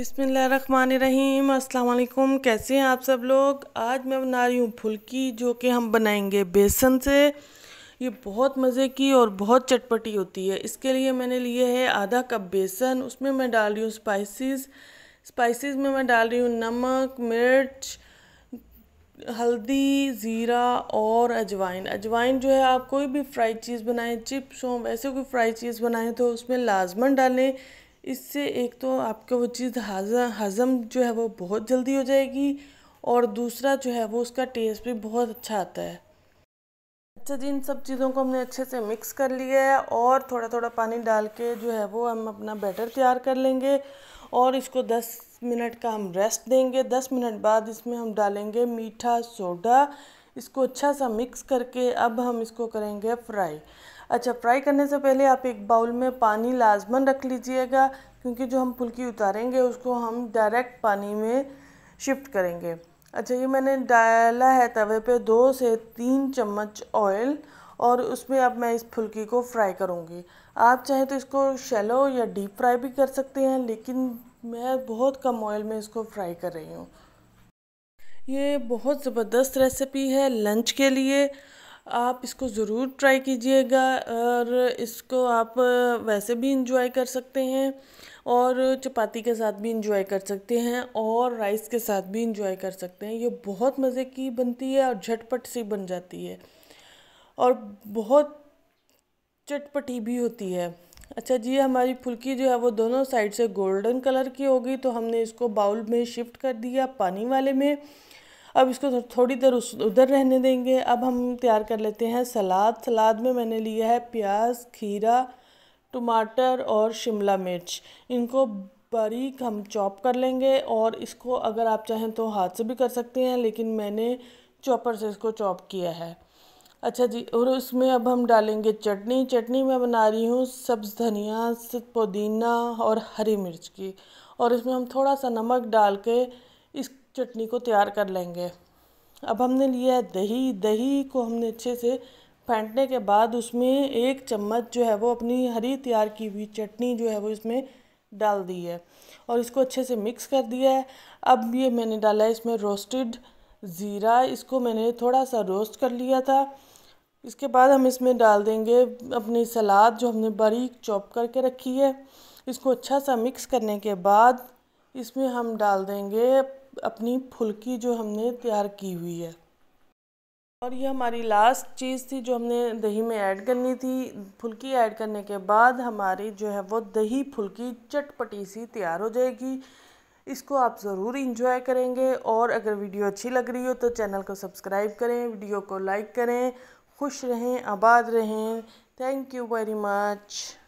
रहीम अल्लाम कैसे हैं आप सब लोग आज मैं बना रही हूँ फुल्की जो कि हम बनाएंगे बेसन से ये बहुत मज़े की और बहुत चटपटी होती है इसके लिए मैंने लिए है आधा कप बेसन उसमें मैं डाल रही हूँ स्पाइसेस स्पाइसेस में मैं डाल रही हूँ नमक मिर्च हल्दी ज़ीरा और अजवाइन अजवाइन जो है आप कोई भी फ्राइड चीज़ बनाएं चिप्स हों वैसे कोई फ़्राइड चीज़ बनाएं तो उसमें लाजमन डालें इससे एक तो आपका वो चीज़ हज़म हज़म जो है वो बहुत जल्दी हो जाएगी और दूसरा जो है वो उसका टेस्ट भी बहुत अच्छा आता है अच्छा जी इन सब चीज़ों को हमने अच्छे से मिक्स कर लिया है और थोड़ा थोड़ा पानी डाल के जो है वो हम अपना बैटर तैयार कर लेंगे और इसको 10 मिनट का हम रेस्ट देंगे 10 मिनट बाद इसमें हम डालेंगे मीठा सोडा इसको अच्छा सा मिक्स करके अब हम इसको करेंगे फ्राई अच्छा फ्राई करने से पहले आप एक बाउल में पानी लाजमन रख लीजिएगा क्योंकि जो हम फुल्की उतारेंगे उसको हम डायरेक्ट पानी में शिफ्ट करेंगे अच्छा ये मैंने डाला है तवे पे दो से तीन चम्मच ऑयल और उसमें अब मैं इस फुल्की को फ्राई करूँगी आप चाहें तो इसको शैलो या डीप फ्राई भी कर सकते हैं लेकिन मैं बहुत कम ऑयल में इसको फ्राई कर रही हूँ ये बहुत ज़बरदस्त रेसिपी है लंच के लिए आप इसको ज़रूर ट्राई कीजिएगा और इसको आप वैसे भी इंजॉय कर सकते हैं और चपाती के साथ भी इंजॉय कर सकते हैं और राइस के साथ भी इंजॉय कर सकते हैं ये बहुत मज़े की बनती है और झटपट सी बन जाती है और बहुत चटपटी भी होती है अच्छा जी हमारी फुल्की जो है वो दोनों साइड से गोल्डन कलर की होगी तो हमने इसको बाउल में शिफ्ट कर दिया पानी वाले में अब इसको थोड़ी देर उस उधर रहने देंगे अब हम तैयार कर लेते हैं सलाद सलाद में मैंने लिया है प्याज खीरा टमाटर और शिमला मिर्च इनको बारीक हम चॉप कर लेंगे और इसको अगर आप चाहें तो हाथ से भी कर सकते हैं लेकिन मैंने चॉपर से इसको चॉप किया है अच्छा जी और इसमें अब हम डालेंगे चटनी चटनी मैं बना रही हूँ सब्ज़ धनिया पुदीना और हरी मिर्च की और इसमें हम थोड़ा सा नमक डाल के इस चटनी को तैयार कर लेंगे अब हमने लिया है दही दही को हमने अच्छे से फेंटने के बाद उसमें एक चम्मच जो है वो अपनी हरी तैयार की हुई चटनी जो है वो इसमें डाल दी है और इसको अच्छे से मिक्स कर दिया है अब ये मैंने डाला है इसमें रोस्टेड ज़ीरा इसको मैंने थोड़ा सा रोस्ट कर लिया था इसके बाद हम इसमें डाल देंगे अपनी सलाद जो हमने बारीक चॉप करके रखी है इसको अच्छा सा मिक्स करने के बाद इसमें हम डाल देंगे अपनी फुल्की जो हमने तैयार की हुई है और ये हमारी लास्ट चीज़ थी जो हमने दही में ऐड करनी थी फुल्की ऐड करने के बाद हमारी जो है वो दही फुल्की चटपटी सी तैयार हो जाएगी इसको आप ज़रूर इंजॉय करेंगे और अगर वीडियो अच्छी लग रही हो तो चैनल को सब्सक्राइब करें वीडियो को लाइक करें खुश रहें आबाद रहें थैंक यू वेरी मच